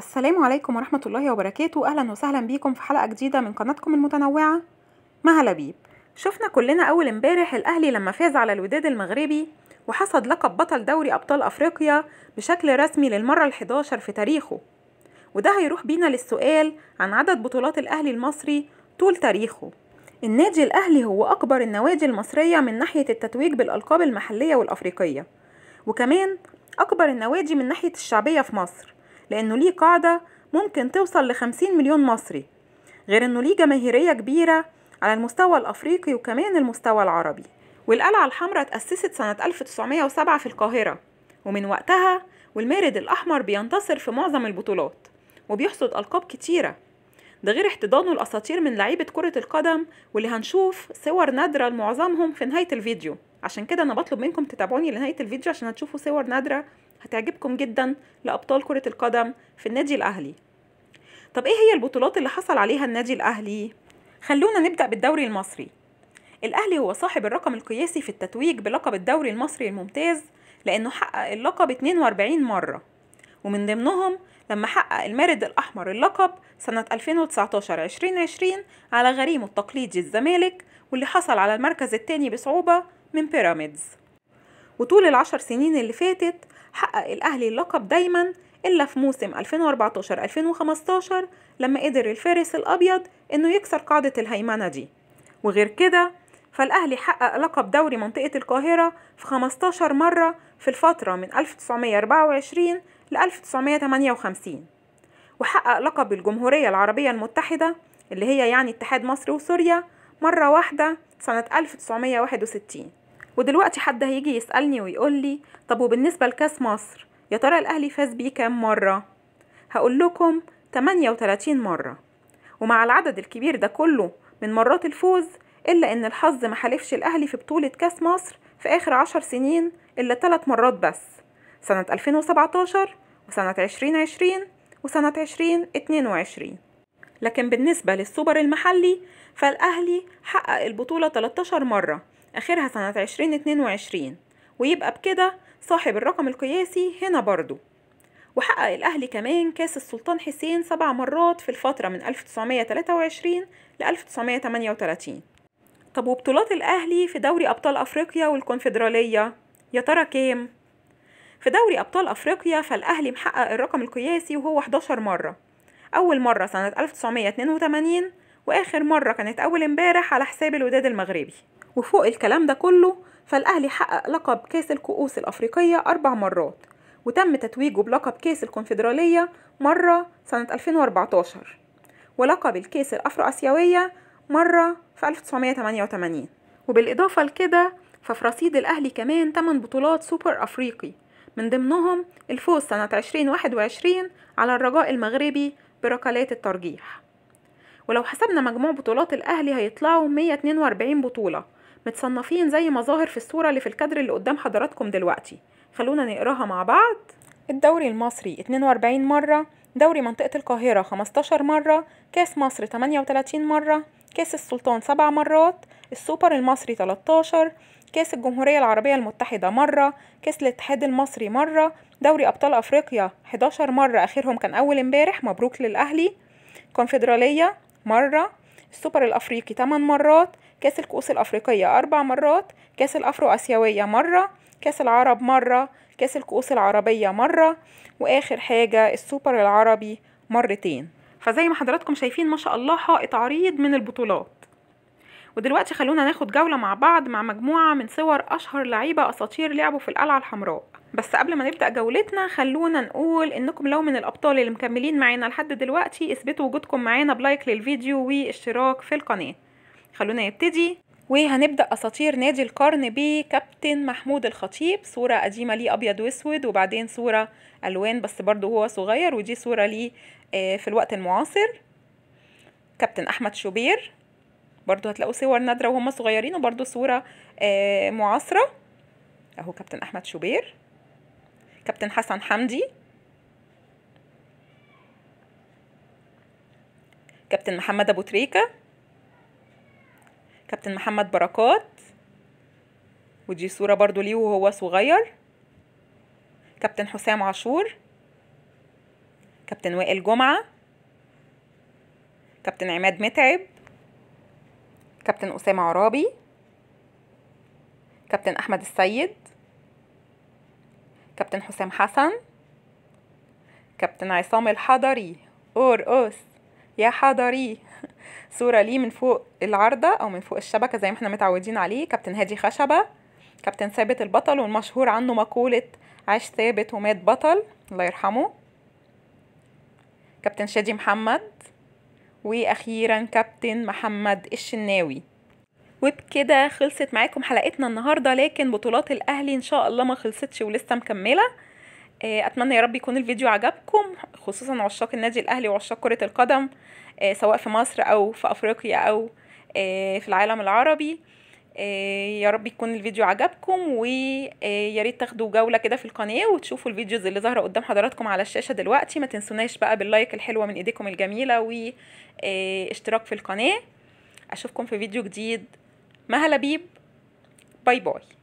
السلام عليكم ورحمة الله وبركاته أهلا وسهلا بيكم في حلقة جديدة من قناتكم المتنوعة مها لبيب شفنا كلنا أول امبارح الأهلي لما فاز على الوداد المغربي وحصد لقب بطل دوري أبطال أفريقيا بشكل رسمي للمرة الحداشر في تاريخه وده هيروح بينا للسؤال عن عدد بطولات الأهلي المصري طول تاريخه النادي الأهلي هو أكبر النوادي المصرية من ناحية التتويج بالألقاب المحلية والأفريقية وكمان أكبر النوادي من ناحية الشعبية في مصر لأنه ليه قاعدة ممكن توصل لخمسين مليون مصري غير أنه ليه جماهيرية كبيرة على المستوى الأفريقي وكمان المستوى العربي والقلعة الحمراء اتأسست سنة 1907 في القاهرة ومن وقتها والمارد الأحمر بينتصر في معظم البطولات وبيحصد ألقاب كتيرة ده غير احتضانه الأساطير من لعيبة كرة القدم واللي هنشوف صور نادرة لمعظمهم في نهاية الفيديو عشان كده أنا بطلب منكم تتابعوني لنهاية الفيديو عشان هتشوفوا صور نادرة هتعجبكم جدا لأبطال كرة القدم في النادي الأهلي طب إيه هي البطولات اللي حصل عليها النادي الأهلي؟ خلونا نبدأ بالدوري المصري الأهلي هو صاحب الرقم القياسي في التتويج بلقب الدوري المصري الممتاز لأنه حقق اللقب 42 مرة ومن ضمنهم لما حقق المارد الأحمر اللقب سنة 2019-2020 على غريمه التقليدي الزمالك واللي حصل على المركز الثاني بصعوبة من بيراميدز وطول العشر سنين اللي فاتت حقق الأهلي اللقب دايما إلا في موسم 2014-2015 لما قدر الفارس الأبيض إنه يكسر قاعدة الهيمنة دي وغير كده فالأهلي حقق لقب دوري منطقة القاهرة في 15 مرة في الفترة من 1924 ل 1958 وحقق لقب الجمهورية العربية المتحدة اللي هي يعني اتحاد مصر وسوريا مرة واحدة سنة 1961 ودلوقتي حد هيجي يسألني ويقول لي طب وبالنسبة لكاس مصر يا ترى الأهلي فاز بيه كام مرة؟ هقول لكم 38 مرة ومع العدد الكبير ده كله من مرات الفوز إلا إن الحظ ما حالفش الأهلي في بطولة كاس مصر في آخر عشر سنين إلا ثلاث مرات بس سنة 2017 وسنة 2020 وسنة 2022 لكن بالنسبة للسوبر المحلي فالأهلي حقق البطولة 13 مرة آخرها سنة عشرين اتنين وعشرين ويبقى بكده صاحب الرقم القياسي هنا برضو وحقق الأهلي كمان كاس السلطان حسين سبع مرات في الفترة من 1923 ل 1938 طب وبطولات الأهلي في دوري أبطال أفريقيا والكونفدرالية يا ترى كام؟ في دوري أبطال أفريقيا فالأهلي محقق الرقم القياسي وهو 11 مرة أول مرة سنة 1982 وآخر مرة كانت أول امبارح على حساب الوداد المغربي وفوق الكلام ده كله فالأهلي حقق لقب كاس الكؤوس الأفريقية أربع مرات وتم تتويجه بلقب كاس الكونفدرالية مرة سنة 2014 ولقب الكاس الأفرو آسيوية مرة في 1988 وبالإضافة لكده ففي رصيد الأهلي كمان 8 بطولات سوبر أفريقي من ضمنهم الفوز سنة 2021 على الرجاء المغربي بركلات الترجيح ولو حسبنا مجموع بطولات الأهلي هيطلعوا 142 بطولة متصنفين زي مظاهر في الصورة اللي في الكادر اللي قدام حضراتكم دلوقتي خلونا نقراها مع بعض الدوري المصري 42 مرة دوري منطقة القاهرة 15 مرة كاس مصر 38 مرة كاس السلطان 7 مرات السوبر المصري 13 كاس الجمهورية العربية المتحدة مرة كاس الاتحاد المصري مرة دوري أبطال أفريقيا 11 مرة آخرهم كان أول امبارح مبروك للأهلي كونفدرالية مرة السوبر الأفريقي 8 مرات كاس الكؤوس الأفريقية أربع مرات كاس الأفرو آسيوية مرة كاس العرب مرة كاس الكؤوس العربية مرة وآخر حاجة السوبر العربي مرتين فزي ما حضراتكم شايفين ما شاء الله حائط عريض من البطولات ودلوقتي خلونا ناخد جولة مع بعض مع مجموعة من صور أشهر لعيبة أساطير لعبوا في القلعة الحمراء بس قبل ما نبدأ جولتنا خلونا نقول إنكم لو من الأبطال اللي مكملين معانا لحد دلوقتي اثبتوا وجودكم معانا بلايك للفيديو واشتراك في القناة خلونا نبتدي وهنبدأ أساطير نادي القرن بكابتن محمود الخطيب صورة قديمة ليه أبيض وأسود وبعدين صورة ألوان بس برضه هو صغير ودي صورة ليه آه، في الوقت المعاصر كابتن أحمد شوبير برضه هتلاقوا صور نادرة وهم صغيرين وبرضه صورة آه، معاصرة أهو كابتن أحمد شوبير كابتن حسن حمدي كابتن محمد أبو تريكة كابتن محمد بركات ودي صورة برضو ليه وهو صغير كابتن حسام عاشور كابتن وائل جمعة كابتن عماد متعب كابتن أسامة عرابي كابتن أحمد السيد كابتن حسام حسن كابتن عصام الحضري أرقص يا حضري صورة ليه من فوق العارضة أو من فوق الشبكة زي ما احنا متعودين عليه كابتن هادي خشبة كابتن ثابت البطل والمشهور عنه مقولة عاش ثابت ومات بطل الله يرحمه كابتن شادي محمد وأخيرا كابتن محمد الشناوي وبكده خلصت معاكم حلقتنا النهاردة لكن بطولات الأهلي إن شاء الله ما خلصتش ولسه مكملة آه، اتمنى يا رب يكون الفيديو عجبكم خصوصا عشاق النادي الاهلي وعشاق كره القدم آه، سواء في مصر او في افريقيا او آه، في العالم العربي يا رب يكون الفيديو عجبكم ويا ريت تاخدوا جوله كده في القناه وتشوفوا الفيديوز اللي ظاهره قدام حضراتكم على الشاشه دلوقتي ما تنسوناش بقى باللايك الحلوه من ايديكم الجميله واشتراك في القناه اشوفكم في فيديو جديد مها لبيب باي باي